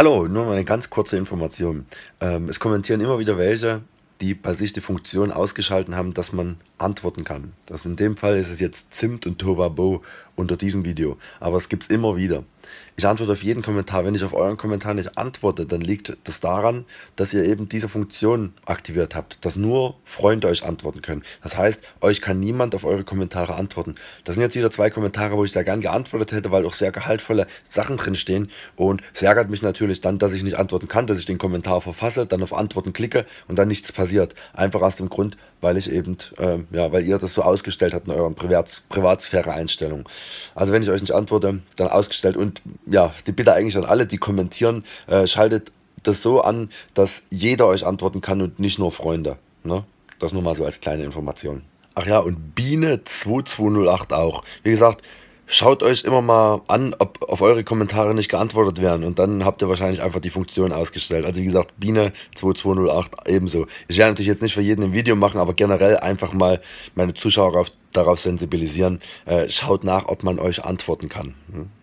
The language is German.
Hallo, nur mal eine ganz kurze Information. Ähm, es kommentieren immer wieder welche, die bei sich die Funktion ausgeschalten haben, dass man antworten kann. Das in dem Fall ist es jetzt Zimt und Tobabo unter diesem Video, aber es gibt es immer wieder. Ich antworte auf jeden Kommentar. Wenn ich auf euren Kommentar nicht antworte, dann liegt das daran, dass ihr eben diese Funktion aktiviert habt, dass nur Freunde euch antworten können. Das heißt, euch kann niemand auf eure Kommentare antworten. Das sind jetzt wieder zwei Kommentare, wo ich sehr gern geantwortet hätte, weil auch sehr gehaltvolle Sachen drinstehen. Und es ärgert mich natürlich dann, dass ich nicht antworten kann, dass ich den Kommentar verfasse, dann auf Antworten klicke und dann nichts passiert. Einfach aus dem Grund, weil ich eben, äh, ja, weil ihr das so ausgestellt habt in euren Privats Privatsphäre-Einstellungen. Also wenn ich euch nicht antworte, dann ausgestellt und ja, die Bitte eigentlich an alle, die kommentieren, äh, schaltet das so an, dass jeder euch antworten kann und nicht nur Freunde. Ne? Das nur mal so als kleine Information. Ach ja, und Biene 2208 auch. Wie gesagt, schaut euch immer mal an, ob auf eure Kommentare nicht geantwortet werden. Und dann habt ihr wahrscheinlich einfach die Funktion ausgestellt. Also wie gesagt, Biene2208 ebenso. Ich werde natürlich jetzt nicht für jeden ein Video machen, aber generell einfach mal meine Zuschauer darauf sensibilisieren. Äh, schaut nach, ob man euch antworten kann. Hm?